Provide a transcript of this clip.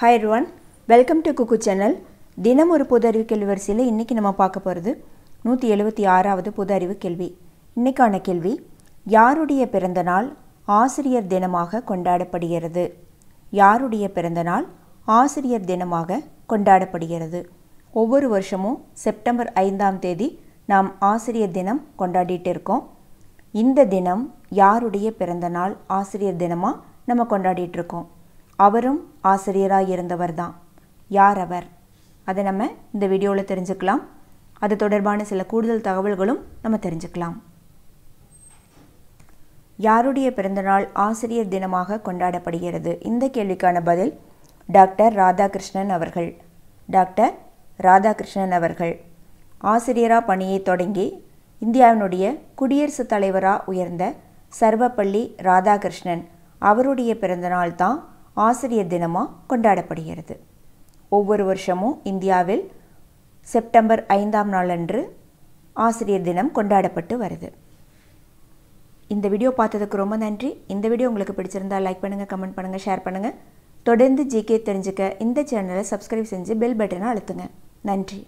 hi one welcome to cook channel தினம் ஒரு பொது அறிவு கேள்வி வரிசையில் இன்றைக்கி நம்ம பார்க்க போகிறது நூற்றி எழுபத்தி ஆறாவது பொது அறிவு கேள்வி இன்றைக்கான கேள்வி யாருடைய பிறந்தநாள் ஆசிரியர் தினமாக கொண்டாடப்படுகிறது யாருடைய பிறந்தநாள் ஆசிரியர் தினமாக கொண்டாடப்படுகிறது ஒவ்வொரு வருஷமும் செப்டம்பர் ஐந்தாம் தேதி நாம் ஆசிரியர் தினம் கொண்டாடிட்டு இருக்கோம் இந்த தினம் யாருடைய பிறந்தநாள் ஆசிரியர் தினமாக நம்ம கொண்டாடிட்டு இருக்கோம் அவரும் ஆசிரியராக இருந்தவர் தான் யார் அவர் அதை நம்ம இந்த வீடியோவில் தெரிஞ்சுக்கலாம் அது தொடர்பான சில கூடுதல் தகவல்களும் நம்ம தெரிஞ்சுக்கலாம் யாருடைய பிறந்தநாள் ஆசிரியர் தினமாக கொண்டாடப்படுகிறது இந்த கேள்விக்கான பதில் டாக்டர் ராதாகிருஷ்ணன் அவர்கள் டாக்டர் ராதாகிருஷ்ணன் அவர்கள் ஆசிரியரா பணியை தொடங்கி இந்தியாவினுடைய குடியரசுத் தலைவராக உயர்ந்த சர்வப்பள்ளி ராதாகிருஷ்ணன் அவருடைய பிறந்தநாள் தான் ஆசிரியர் தினமாக கொண்டாடப்படுகிறது ஒவ்வொரு வருஷமும் இந்தியாவில் செப்டம்பர் ஐந்தாம் நாளன்று ஆசிரியர் தினம் கொண்டாடப்பட்டு வருது இந்த வீடியோ பார்த்ததுக்கு ரொம்ப நன்றி இந்த வீடியோ உங்களுக்கு பிடிச்சிருந்தால் லைக் பண்ணுங்கள் கமெண்ட் பண்ணுங்கள் ஷேர் பண்ணுங்கள் தொடர்ந்து ஜிகே தெரிஞ்சுக்க இந்த சேனலை சப்ஸ்கிரைப் செஞ்சு பெல் பட்டனை அழுத்துங்க நன்றி